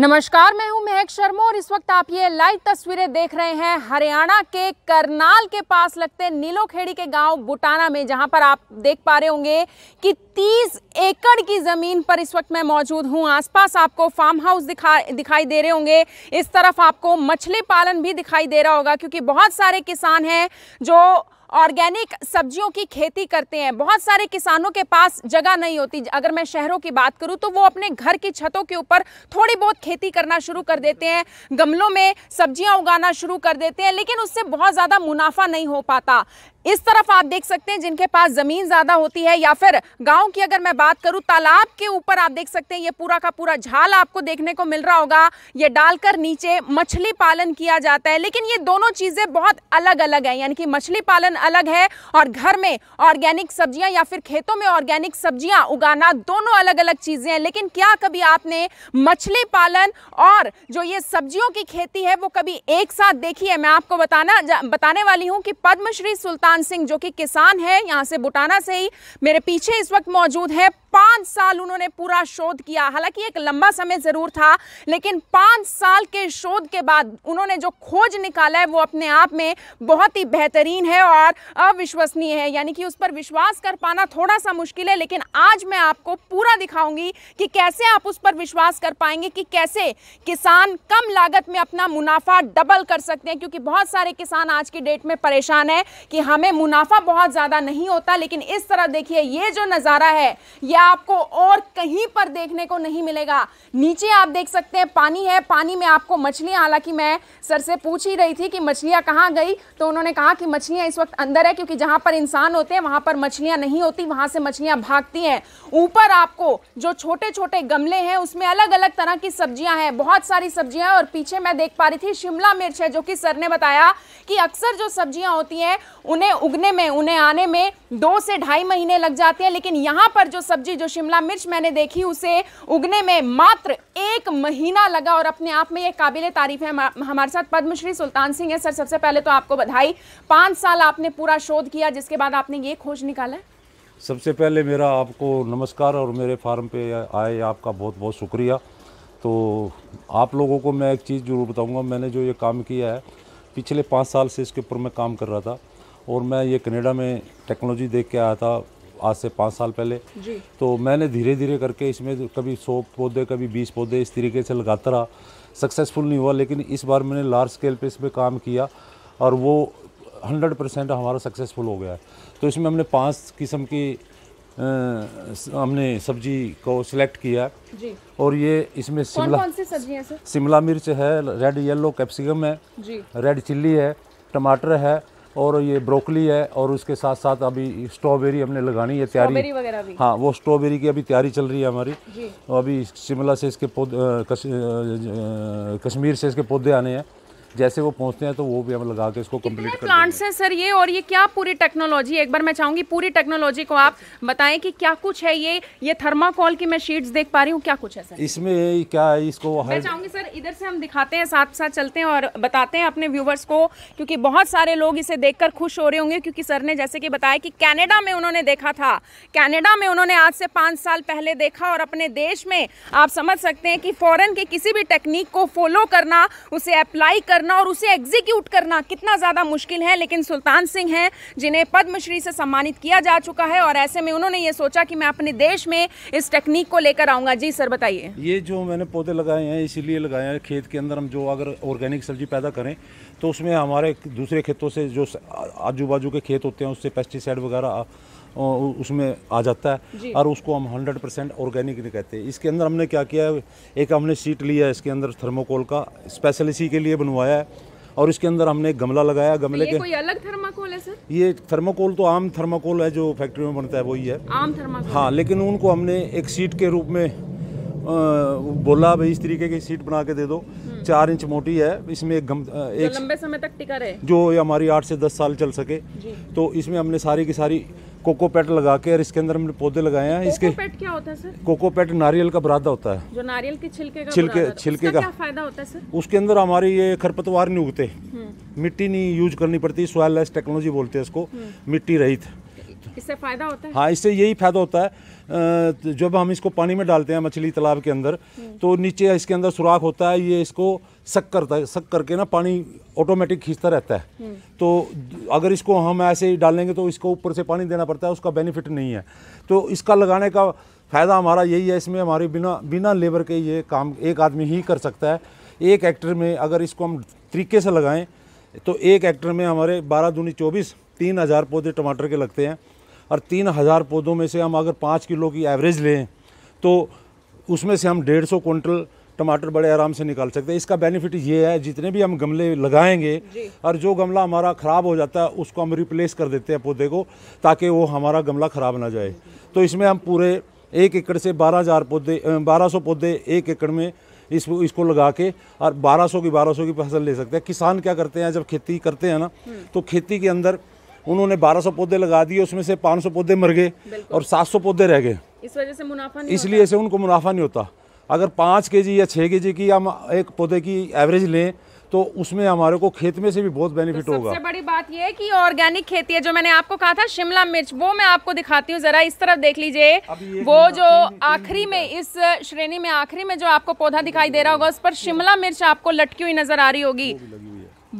नमस्कार मैं हूं महक शर्मा और इस वक्त आप ये लाइव तस्वीरें देख रहे हैं हरियाणा के करनाल के पास लगते नीलोखेड़ी के गांव बुटाना में जहां पर आप देख पा रहे होंगे कि 30 एकड़ की ज़मीन पर इस वक्त मैं मौजूद हूं आसपास आपको फार्म हाउस दिखा दिखाई दे रहे होंगे इस तरफ आपको मछली पालन भी दिखाई दे रहा होगा क्योंकि बहुत सारे किसान हैं जो ऑर्गेनिक सब्जियों की खेती करते हैं बहुत सारे किसानों के पास जगह नहीं होती अगर मैं शहरों की बात करूँ तो वो अपने घर की छतों के ऊपर थोड़ी बहुत खेती करना शुरू कर देते हैं गमलों में सब्जियाँ उगाना शुरू कर देते हैं लेकिन उससे बहुत ज़्यादा मुनाफा नहीं हो पाता इस तरफ आप देख सकते हैं जिनके पास जमीन ज्यादा होती है या फिर गांव की अगर मैं बात करूं तालाब के ऊपर आप देख सकते हैं ये पूरा का पूरा झाल आपको देखने को मिल रहा होगा ये डालकर नीचे मछली पालन किया जाता है लेकिन ये दोनों चीजें बहुत अलग अलग है यानी कि मछली पालन अलग है और घर में ऑर्गेनिक सब्जियां या फिर खेतों में ऑर्गेनिक सब्जियां उगाना दोनों अलग अलग चीजें हैं लेकिन क्या कभी आपने मछली पालन और जो ये सब्जियों की खेती है वो कभी एक साथ देखी है मैं आपको बताना बताने वाली हूँ कि पद्मश्री सुल्तान किसान सिंह जो कि किसान है यहाँ से बुटाना से ही मेरे पीछे इस वक्त मौजूद है पाँच साल उन्होंने पूरा शोध किया हालांकि एक लंबा समय ज़रूर था लेकिन पाँच साल के शोध के बाद उन्होंने जो खोज निकाला है वो अपने आप में बहुत ही बेहतरीन है और अविश्वसनीय है यानी कि उस पर विश्वास कर पाना थोड़ा सा मुश्किल है लेकिन आज मैं आपको पूरा दिखाऊंगी कि कैसे आप उस पर विश्वास कर पाएंगे कि कैसे किसान कम लागत में अपना मुनाफा डबल कर सकते हैं क्योंकि बहुत सारे किसान आज की डेट में परेशान है कि हमें में मुनाफा बहुत ज़्यादा नहीं होता लेकिन इस तरह देखिए ये जो नज़ारा है ये आपको और कहीं पर देखने को नहीं मिलेगा नीचे आप देख सकते हैं पानी है पानी में आपको मछलियां हालांकि मैं सर से पूछ ही रही थी कि मछलियां कहाँ गई तो उन्होंने कहा कि मछलियां इस वक्त अंदर है क्योंकि जहां पर इंसान होते हैं वहां पर मछलियां नहीं होती वहां से मछलियां भागती हैं ऊपर आपको जो छोटे छोटे गमले हैं उसमें अलग अलग तरह की सब्जियां हैं बहुत सारी सब्जियां हैं और पीछे मैं देख पा रही थी शिमला मिर्च है जो कि सर ने बताया कि अक्सर जो सब्जियां होती हैं उन्हें उगने में उन्हें आने में दो से ढाई महीने लग जाते हैं लेकिन यहाँ पर जो सब्जी जो शिमला मिर्च मैंने देखी उसे उगने में मात्र एक महीना लगा और अपने आप में ये काबिल तारीफ है हमारे साथ पद्मश्री सुल्तान सिंह है सर सबसे पहले तो आपको बधाई पाँच साल आपने पूरा शोध किया जिसके बाद आपने ये खोज निकाला सबसे पहले मेरा आपको नमस्कार और मेरे फार्म पे आए आपका बहुत बहुत शुक्रिया तो आप लोगों को मैं एक चीज़ ज़रूर बताऊंगा मैंने जो ये काम किया है पिछले पाँच साल से इसके ऊपर मैं काम कर रहा था और मैं ये कनाडा में टेक्नोलॉजी देख के आया था आज से पाँच साल पहले जी। तो मैंने धीरे धीरे करके इसमें कभी सौ पौधे कभी बीस पौधे इस तरीके से लगाता रहा सक्सेसफुल नहीं हुआ लेकिन इस बार मैंने लार्ज स्केल पर इस पर काम किया और वो हंड्रेड परसेंट हमारा सक्सेसफुल हो गया है तो इसमें हमने पाँच किस्म की आ, हमने सब्जी को सिलेक्ट किया जी। और ये इसमें शिमला शिमला मिर्च है रेड येलो कैप्सिकम है रेड चिल्ली है टमाटर है और ये ब्रोकली है और उसके साथ साथ अभी स्ट्रॉबेरी हमने लगानी है तैयारी हाँ वो स्ट्रॉबेरी की अभी तैयारी चल रही है हमारी जी। अभी शिमला से इसके पौधे कश्मीर से इसके पौधे आने हैं जैसे वो पहुंचते हैं तो वो भी हम लगा के इसको कंप्लीट कर प्लांट्स हैं सर ये और ये क्या पूरी टेक्नोलॉजी एक बार मैं चाहूंगी पूरी टेक्नोलॉजी को आप बताएं कि क्या कुछ है ये ये थर्माकोल की मैं शीट्स देख पा रही हूँ क्या कुछ है सर इसमें क्या है इसको मैं चाहूंगी सर इधर से हम दिखाते हैं साथ साथ चलते हैं और बताते हैं अपने व्यूवर्स को क्योंकि बहुत सारे लोग इसे देख खुश हो रहे होंगे क्योंकि सर ने जैसे कि बताया कि कैनेडा में उन्होंने देखा था कैनेडा में उन्होंने आज से पाँच साल पहले देखा और अपने देश में आप समझ सकते हैं कि फॉरन के किसी भी टेक्निक को फॉलो करना उसे अप्लाई करना करना और उसे एग्जीक्यूट करना कितना ज़्यादा मुश्किल है लेकिन सुल्तान सिंह हैं जिन्हें पद्मश्री से सम्मानित किया जा चुका है और ऐसे में उन्होंने ये सोचा कि मैं अपने देश में इस टेक्निक को लेकर आऊँगा जी सर बताइए ये जो मैंने पौधे लगाए हैं इसीलिए लगाए हैं खेत के अंदर हम जो अगर ऑर्गेनिक सब्जी पैदा करें तो उसमें हमारे दूसरे खेतों से जो आजू बाजू के खेत होते हैं उससे पेस्टिसाइड वगैरह उसमें आ जाता है और उसको हम हंड्रेड परसेंट ऑर्गेनिक नहीं कहते इसके अंदर हमने क्या किया है एक हमने सीट लिया है इसके अंदर थर्मोकोल का स्पेशल इसी के लिए बनवाया है और इसके अंदर हमने एक गमला लगाया तो गमले के कोई अलग थर्माकोल है सर ये थर्माकोल तो आम थर्माकोल है जो फैक्ट्री में बनता है वही है आम थर्माकोल हाँ लेकिन उनको हमने एक सीट के रूप में बोला भाई इस तरीके की सीट बना के दे दो हम्म। चार इंच मोटी है इसमें एक गम एक लंबे समय तक टिका रहे जो हमारी आठ से दस साल चल सके तो इसमें हमने सारी की सारी कोको पैट लगा के और इसके अंदर हमने पौधे लगाए हैं इसके पैट क्या होता है सर कोको पैट नारियल का बरादा होता है जो नारियल के छिलके का छिलके छिलके का क्या फायदा होता है सर उसके अंदर हमारे ये खरपतवार नहीं उगते हम्म। मिट्टी नहीं यूज करनी पड़ती सोयल लेस टेक्नोलॉजी बोलते हैं इसको हम्म। मिट्टी रहित इससे फायदा होता है हाँ इससे यही फायदा होता है जब हम इसको पानी में डालते हैं मछली तालाब के अंदर हम्म। तो नीचे इसके अंदर सुराख होता है ये इसको सक करता सक करके ना पानी ऑटोमेटिक खींचता रहता है हम्म। तो अगर इसको हम ऐसे ही डालेंगे तो इसको ऊपर से पानी देना पड़ता है उसका बेनिफिट नहीं है तो इसका लगाने का फ़ायदा हमारा यही है इसमें हमारे बिना बिना लेबर के ये काम एक आदमी ही कर सकता है एक एक्टर में अगर इसको हम तरीके से लगाएं तो एक एक्टर में हमारे बारह दूनी चौबीस तीन हज़ार पौधे टमाटर के लगते हैं और तीन हज़ार पौधों में से हम अगर पाँच किलो की एवरेज लें तो उसमें से हम डेढ़ सौ कुंटल टमाटर बड़े आराम से निकाल सकते हैं इसका बेनिफिट ये है जितने भी हम गमले लगाएंगे और जो गमला हमारा ख़राब हो जाता है उसको हम रिप्लेस कर देते हैं पौधे को ताकि वो हमारा गमला ख़राब ना जाए तो इसमें हम पूरे एक एकड़ से बारह हज़ार पौधे बारह सौ पौधे एक एकड़ में इस इसको लगा के और 1200 की 1200 की फसल ले सकते हैं किसान क्या करते हैं जब खेती करते हैं ना हम्म। तो खेती के अंदर उन्होंने 1200 पौधे लगा दिए उसमें से 500 पौधे मर गए और 700 पौधे रह गए इस वजह से मुनाफा इसलिए से उनको मुनाफा नहीं होता अगर पाँच के जी या छः के जी की हम एक पौधे की एवरेज लें तो उसमें हमारे को खेत में से भी बहुत बेनिफिट तो होगा सबसे बड़ी बात यह है कि ऑर्गेनिक खेती है जो मैंने आपको कहा था शिमला मिर्च वो मैं आपको दिखाती हूँ जरा इस तरफ देख लीजिए वो जो आखिरी में इस श्रेणी में आखिरी में जो आपको पौधा दिखाई दे रहा होगा उस पर शिमला मिर्च आपको लटकी हुई नजर आ रही होगी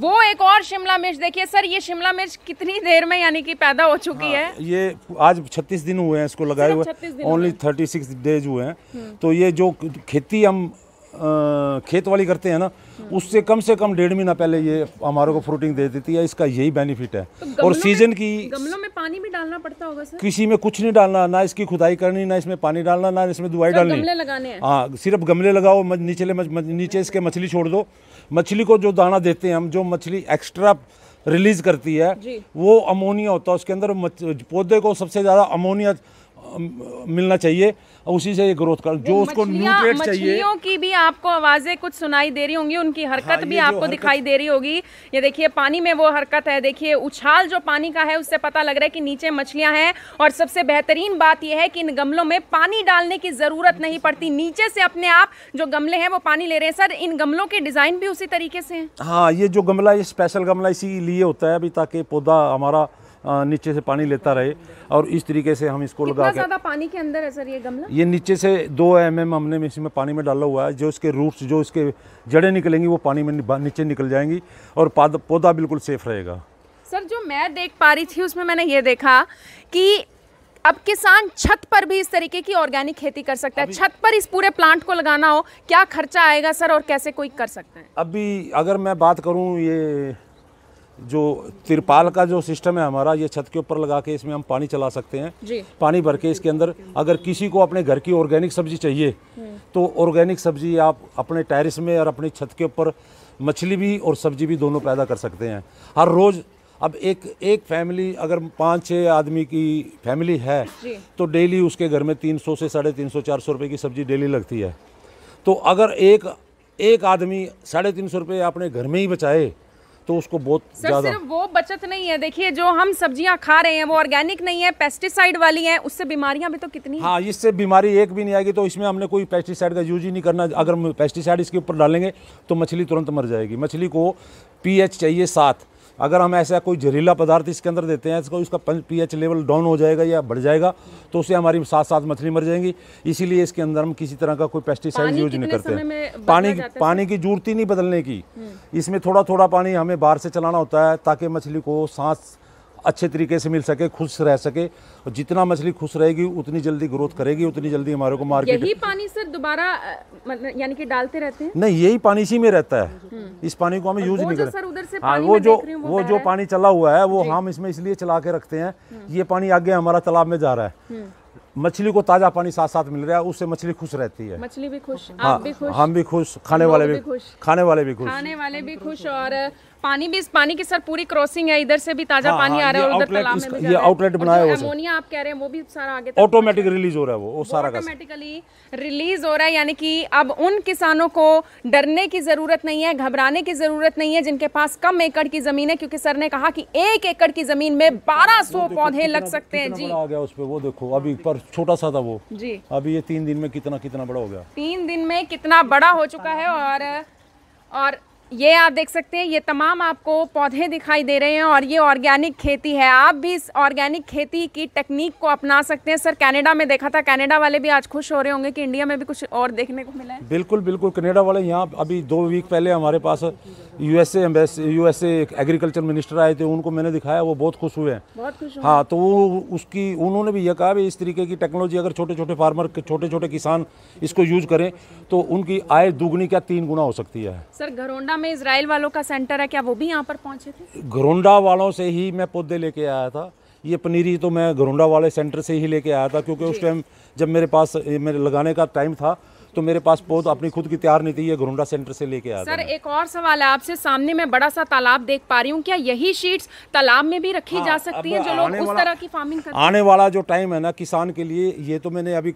वो एक और शिमला मिर्च देखिए सर ये शिमला मिर्च कितनी देर में यानी कि पैदा हो चुकी हाँ, है ये आज 36 दिन हुए हैं इसको लगाए हुए ओनली 36 डेज हुए हैं हम्म। तो ये जो खेती हम खेत वाली करते हैं ना उससे कम से कम डेढ़ महीना पहले ये हमारे को फ्रूटिंग दे देती है इसका यही बेनिफिट है तो और सीजन की गमलों में पानी भी डालना पड़ता होगा सर किसी में कुछ नहीं डालना ना इसकी खुदाई करनी ना इसमें पानी डालना ना इसमें दुआई डालनी हाँ सिर्फ गमले लगाओ नीचे नीचे इसके मछली छोड़ दो मछली को जो दाना देते हैं हम जो मछली एक्स्ट्रा रिलीज करती है वो अमोनिया होता है उसके अंदर पौधे को सबसे ज़्यादा अमोनिया मिलना चाहिए और उसी से ये ग्रोथ कर जो उसको न्यूट्रिएंट्स चाहिए मछलियों की भी आपको आवाज़ें कुछ सुनाई दे रही होंगी उनकी हरकत हाँ, भी आपको दिखाई दे रही होगी ये देखिए पानी में वो हरकत है देखिए उछाल जो पानी का है उससे पता लग रहा है कि नीचे मछलियां हैं और सबसे बेहतरीन बात यह है कि इन गमलों में पानी डालने की ज़रूरत नहीं पड़ती नीचे से अपने आप जो गमले हैं वो पानी ले रहे हैं सर इन गमलों के डिज़ाइन भी उसी तरीके से हैं हाँ ये जो गमला ये स्पेशल गमला इसी लिए होता है अभी ताकि पौधा हमारा नीचे से पानी लेता रहे और इस तरीके से हम इसको लगा के पानी के अंदर है सर ये गमला ये नीचे से दो एम एम हमने इसमें पानी में डाला हुआ है जो इसके रूट्स जो इसके जड़ें निकलेंगी वो पानी में नीचे निकल जाएंगी और पौधा बिल्कुल सेफ रहेगा सर जो मैं देख पा रही थी उसमें मैंने ये देखा कि अब किसान छत पर भी इस तरीके की ऑर्गेनिक खेती कर सकता है छत पर इस पूरे प्लांट को लगाना हो क्या खर्चा आएगा सर और कैसे कोई कर सकता है अभी अगर मैं बात करूं ये जो तिरपाल का जो सिस्टम है हमारा ये छत के ऊपर लगा के इसमें हम पानी चला सकते हैं पानी भर के इसके अंदर अगर किसी को अपने घर की ऑर्गेनिक सब्जी चाहिए तो ऑर्गेनिक सब्जी आप अपने टेरिस में और अपनी छत के ऊपर मछली भी और सब्जी भी दोनों पैदा कर सकते हैं हर रोज़ अब एक एक फैमिली अगर पाँच छः आदमी की फैमिली है तो डेली उसके घर में तीन सौ से साढ़े तीन सौ चार सौ रुपये की सब्ज़ी डेली लगती है तो अगर एक एक आदमी साढ़े तीन सौ रुपये अपने घर में ही बचाए तो उसको बहुत ज़्यादा वो बचत नहीं है देखिए जो हम सब्जियां खा रहे हैं वो ऑर्गेनिक नहीं है पेस्टिसाइड वाली हैं उससे बीमारियां भी तो कितनी हाँ इससे बीमारी एक भी नहीं आएगी तो इसमें हमने कोई पेस्टिसाइड का यूज ही नहीं करना अगर हम पेस्टिसाइड इसके ऊपर डालेंगे तो मछली तुरंत मर जाएगी मछली को पी चाहिए सात अगर हम ऐसा कोई जहरीला पदार्थ इसके अंदर देते हैं इसको उसका एच लेवल डाउन हो जाएगा या बढ़ जाएगा तो उससे हमारी साथ साथ मछली मर जाएंगी इसीलिए इसके अंदर हम किसी तरह का कोई पेस्टिसाइड यूज नहीं करते पानी पानी की जरूरत ही नहीं बदलने की हम्म। इसमें थोड़ा थोड़ा पानी हमें बाहर से चलाना होता है ताकि मछली को सांस अच्छे तरीके से मिल सके खुश रह सके और जितना मछली खुश रहेगी उतनी जल्दी ग्रोथ करेगी उतनी जल्दी हमारे को मार्केट यही पानी सर दोबारा मतलब यानी कि डालते रहते हैं नहीं यही पानी इसी में रहता है हम्म। इस पानी को हमें यूज नहीं करते हाँ वो जो वो जो पानी चला हुआ है वो हम इसमें इसलिए चला के रखते हैं हम्म। ये पानी आगे हमारा तालाब में जा रहा है हम्म। मछली को ताजा पानी साथ साथ मिल रहा है उससे मछली खुश रहती है मछली भी खुश हाँ, आप भी खुश हम भी खुश खाने वाले भी खुश खाने वाले भी खुश खाने वाले भी खुश और पानी भी इस पानी की सर पूरी क्रॉसिंग है इधर से भी ताजा हाँ, पानी हाँ, आ रहा है उधर तालाब में ये आउटलेट बनाया है अमोनिया आप कह रहे हैं वो भी सारा आगे ऑटोमेटिक रिलीज हो रहा है वो, वो सारा ऑटोमेटिकली रिलीज हो रहा है यानी कि अब उन किसानों को डरने की जरूरत नहीं है घबराने की जरूरत नहीं है जिनके पास कम एकड़ की जमीन है क्योंकि सर ने कहा कि एक एकड़ की जमीन में बारह सौ पौधे लग सकते हैं जी आ गया उस पर वो देखो अभी पर छोटा सा था वो जी अभी ये तीन दिन में कितना कितना बड़ा हो गया तीन दिन में कितना बड़ा हो चुका है और और ये आप देख सकते हैं ये तमाम आपको पौधे दिखाई दे रहे हैं और ये ऑर्गेनिक खेती है आप भी इस ऑर्गेनिक खेती की टेक्निक को अपना सकते हैं सर कनाडा में देखा था कनाडा वाले भी आज खुश हो रहे होंगे कि इंडिया में भी कुछ और देखने को मिला है बिल्कुल बिल्कुल कनाडा वाले यहाँ अभी दो वीक पहले हमारे पास यूएसए यूएसए एग्रीकल्चर मिनिस्टर आए थे उनको मैंने दिखाया वो बहुत खुश हुए हैं हाँ तो वो उसकी उन्होंने भी यह कहा भी इस तरीके की टेक्नोलॉजी अगर छोटे छोटे फार्मर छोटे छोटे किसान इसको यूज करें तो उनकी आय दुगुनी क्या तीन गुना हो सकती है सर घरोंडा गोंडा में इसराइल वालों का सेंटर है क्या वो भी यहाँ पर पहुँचे थे गोंडा वालों से ही मैं पौधे लेके आया था ये पनीरी तो मैं गोंडा वाले सेंटर से ही लेके आया था क्योंकि उस टाइम जब मेरे पास मेरे लगाने का टाइम था तो मेरे पास पौध अपनी खुद की तैयार नहीं थी ये घरुंडा सेंटर से लेके आया सर एक और सवाल है आपसे सामने मैं बड़ा सा तालाब देख पा रही हूँ क्या यही शीट्स तालाब में भी रखी जा हाँ, सकती है जो लोग उस तरह की फार्मिंग करते आने वाला जो टाइम है ना किसान के लिए ये तो मैंने अभी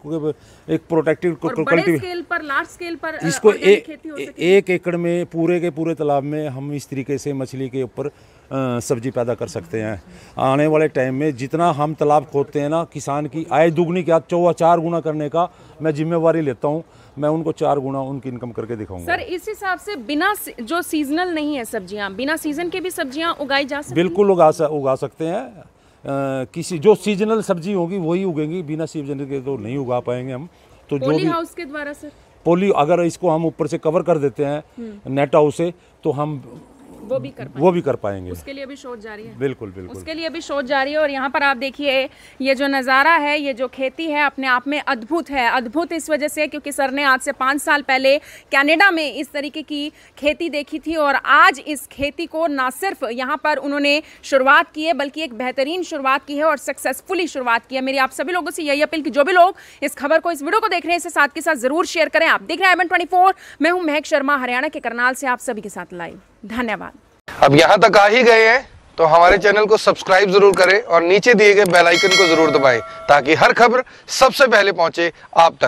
एक प्रोटेक्टिव स्केल पर लार्ज स्केल पर इसको एक एकड़ में पूरे के पूरे तालाब में हम इस तरीके से मछली के ऊपर सब्जी पैदा कर सकते हैं आने वाले टाइम में जितना हम तालाब खोदते हैं ना किसान की आय दुगनी क्या चौवा चार गुना करने का मैं जिम्मेवारी लेता हूँ मैं उनको चार गुना उनकी इनकम करके दिखाऊंगा सर इस हिसाब से बिना जो सीजनल नहीं है सब्जियां बिना सीजन के भी सब्जियां उगाई जा सकती बिल्कुल उगा उगा सकते हैं किसी जो सीजनल सब्जी होगी वही उगेंगी बिना सीजन के तो नहीं उगा पाएंगे हम तो जो भी हाउस के द्वारा सर पोली अगर इसको हम ऊपर से कवर कर देते हैं नेट हम्म। हाउस से तो हम वो भी कर वो भी कर पाएंगे उसके लिए भी शोध जारी है बिल्कुल बिल्कुल उसके लिए भी शोध जारी है और यहाँ पर आप देखिए ये जो नज़ारा है ये जो खेती है अपने आप में अद्भुत है अद्भुत इस वजह से क्योंकि सर ने आज से पाँच साल पहले कैनेडा में इस तरीके की खेती देखी थी और आज इस खेती को ना सिर्फ यहाँ पर उन्होंने शुरुआत की है बल्कि एक बेहतरीन शुरुआत की है और सक्सेसफुली शुरुआत की है मेरी आप सभी लोगों से यही अपील की जो भी लोग इस खबर को इस वीडियो को देख रहे हैं इसे साथ के साथ ज़रूर शेयर करें आप देख रहे हैं एम ट्वेंटी मैं हूँ महक शर्मा हरियाणा के करनाल से आप सभी के साथ लाइव धन्यवाद अब यहाँ तक आ ही गए हैं तो हमारे चैनल को सब्सक्राइब जरूर करें और नीचे दिए गए बेल आइकन को जरूर दबाएं ताकि हर खबर सबसे पहले पहुंचे आप तक